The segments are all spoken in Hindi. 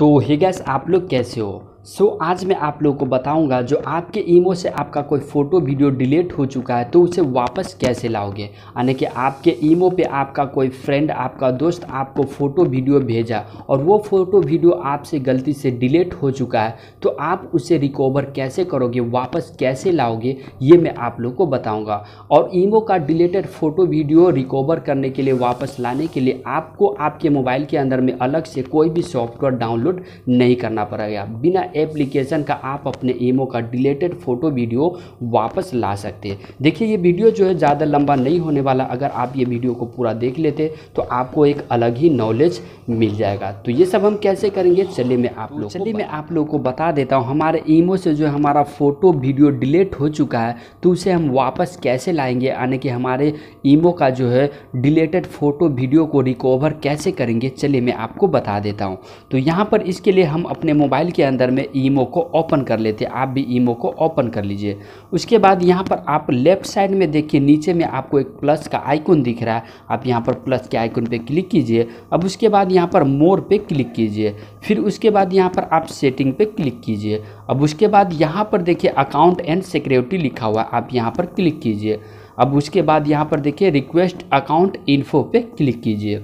तो हे गैस आप लोग कैसे हो सो so, आज मैं आप लोगों को बताऊंगा जो आपके ईमो से आपका कोई फ़ोटो वीडियो डिलीट हो चुका है तो उसे वापस कैसे लाओगे यानी कि आपके ईमो पे आपका कोई फ्रेंड आपका दोस्त आपको फ़ोटो वीडियो भेजा और वो फ़ोटो वीडियो आपसे गलती से डिलीट हो चुका है तो आप उसे रिकवर कैसे करोगे वापस कैसे लाओगे ये मैं आप लोग को बताऊँगा और ईमो का डिलेटेड फ़ोटो वीडियो रिकवर करने के लिए वापस लाने के लिए आपको आपके मोबाइल के अंदर में अलग से कोई भी सॉफ्टवेयर डाउनलोड नहीं करना पड़ेगा बिना एप्लीकेशन का आप अपने ईमो का डिलेटेड फ़ोटो वीडियो वापस ला सकते हैं देखिए ये वीडियो जो है ज़्यादा लंबा नहीं होने वाला अगर आप ये वीडियो को पूरा देख लेते तो आपको एक अलग ही नॉलेज मिल जाएगा तो ये सब हम कैसे करेंगे चलिए मैं आप तो लोग चलिए मैं आप लोगों को बता देता हूँ हमारे ईमो से जो हमारा फ़ोटो वीडियो डिलेट हो चुका है तो उसे हम वापस कैसे लाएंगे यानी कि हमारे ईमो का जो है डिलेटेड फ़ोटो वीडियो को रिकवर कैसे करेंगे चलिए मैं आपको बता देता हूँ तो यहाँ पर इसके लिए हम अपने मोबाइल के अंदर में में ईमो को ओपन कर लेते हैं आप भी ईमो को ओपन कर लीजिए उसके बाद यहाँ पर आप लेफ्ट साइड में देखिए नीचे में आपको एक प्लस का आइकन दिख रहा है आप यहाँ पर प्लस के आइकन पर क्लिक कीजिए अब उसके बाद यहाँ पर मोर पे क्लिक कीजिए फिर उसके बाद यहाँ पर आप सेटिंग पे क्लिक कीजिए अब उसके बाद यहाँ पर देखिए अकाउंट एंड सिक्योरिटी लिखा हुआ है आप यहाँ पर क्लिक कीजिए अब उसके बाद यहाँ पर देखिए रिक्वेस्ट अकाउंट इन्फो पे क्लिक कीजिए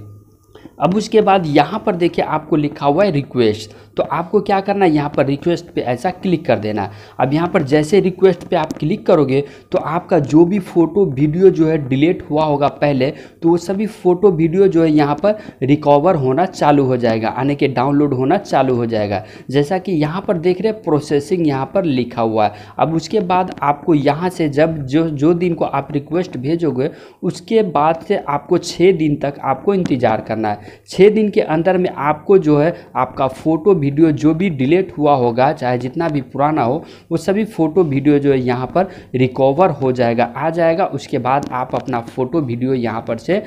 अब उसके बाद यहाँ पर देखिए आपको लिखा हुआ है रिक्वेस्ट तो आपको क्या करना है यहाँ पर रिक्वेस्ट पे ऐसा क्लिक कर देना अब यहाँ पर जैसे रिक्वेस्ट पे आप क्लिक करोगे तो आपका जो भी फ़ोटो वीडियो जो है डिलीट हुआ होगा पहले तो वो सभी फ़ोटो वीडियो जो है यहाँ पर रिकवर होना चालू हो जाएगा यानी कि डाउनलोड होना चालू हो जाएगा जैसा कि यहाँ पर देख रहे प्रोसेसिंग यहाँ पर लिखा हुआ है अब उसके बाद आपको यहाँ से जब जो जो दिन को आप रिक्वेस्ट भेजोगे उसके बाद से आपको छः दिन तक आपको इंतज़ार करना है छः दिन के अंदर में आपको जो है आपका फ़ोटो वीडियो जो भी डिलीट हुआ होगा चाहे जितना भी पुराना हो वो सभी फ़ोटो वीडियो जो है यहाँ पर रिकवर हो जाएगा आ जाएगा उसके बाद आप अपना फ़ोटो वीडियो यहाँ पर से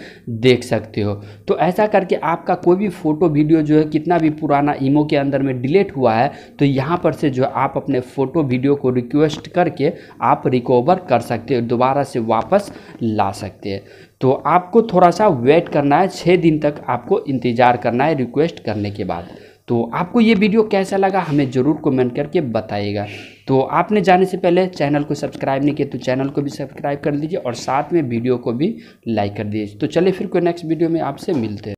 देख सकते हो तो ऐसा करके आपका कोई भी फ़ोटो वीडियो जो है कितना भी पुराना ईमो के अंदर में डिलीट हुआ है तो यहाँ पर से जो आप अपने फ़ोटो वीडियो को रिक्वेस्ट करके आप रिकवर कर सकते हो दोबारा से वापस ला सकते हैं तो आपको थोड़ा सा वेट करना है छः दिन तक आपको इंतज़ार करना है रिक्वेस्ट करने के बाद तो आपको ये वीडियो कैसा लगा हमें ज़रूर कमेंट करके बताइएगा तो आपने जाने से पहले चैनल को सब्सक्राइब नहीं किया तो चैनल को भी सब्सक्राइब कर लीजिए और साथ में वीडियो को भी लाइक कर दीजिए तो चलिए फिर कोई नेक्स्ट वीडियो में आपसे मिलते हैं